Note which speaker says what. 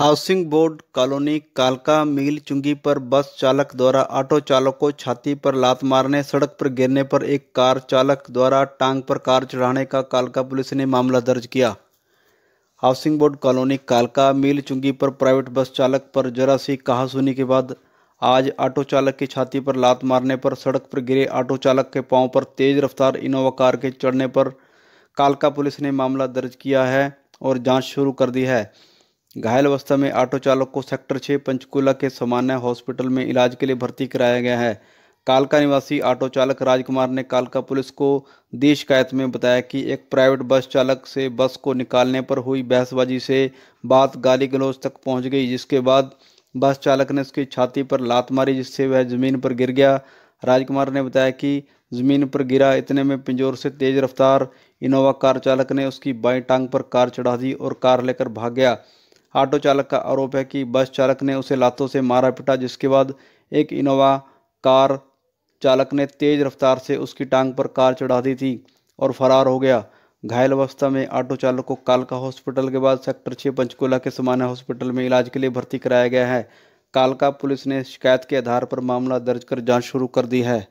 Speaker 1: housing board colony कालका मील चुंगी पर बस चालक द्वारा ऑटो चालक को छाती पर लात मारने सड़क पर गिरने पर एक कार चालक द्वारा टांग पर कार चढ़ाने का कालका पुलिस ने मामला दर्ज किया हाउसिंग बोर्ड कॉलोनी कालका मील चुंगी पर प्राइवेट बस चालक पर जरा सी कहासुनी के बाद आज ऑटो चालक की छाती पर लात मारने पर सड़क पर गिरे ऑटो चालक के पाँव पर तेज रफ्तार इनोवा कार के चढ़ने पर कालका पुलिस ने मामला दर्ज किया है और जाँच शुरू कर दी है घायल अवस्था में ऑटो चालक को सेक्टर छः पंचकूला के सामान्य हॉस्पिटल में इलाज के लिए भर्ती कराया गया है कालका निवासी ऑटो चालक राजकुमार ने कालका पुलिस को दी शिकायत में बताया कि एक प्राइवेट बस चालक से बस को निकालने पर हुई बहसबाजी से बात गाली गलौज तक पहुंच गई जिसके बाद बस चालक ने उसकी छाती पर लात मारी जिससे वह ज़मीन पर गिर गया राजकुमार ने बताया कि ज़मीन पर गिरा इतने में पिंजोर से तेज़ रफ्तार इनोवा कार चालक ने उसकी बाई टांग पर कार चढ़ा दी और कार लेकर भाग गया ऑटो चालक का आरोप है कि बस चालक ने उसे लातों से मारा पीटा जिसके बाद एक इनोवा कार चालक ने तेज रफ्तार से उसकी टांग पर कार चढ़ा दी थी और फरार हो गया घायल अवस्था में ऑटो चालक को कालका हॉस्पिटल के बाद सेक्टर छः पंचकूला के समान्य हॉस्पिटल में इलाज के लिए भर्ती कराया गया है कालका पुलिस ने शिकायत के आधार पर मामला दर्ज कर जांच शुरू कर दी है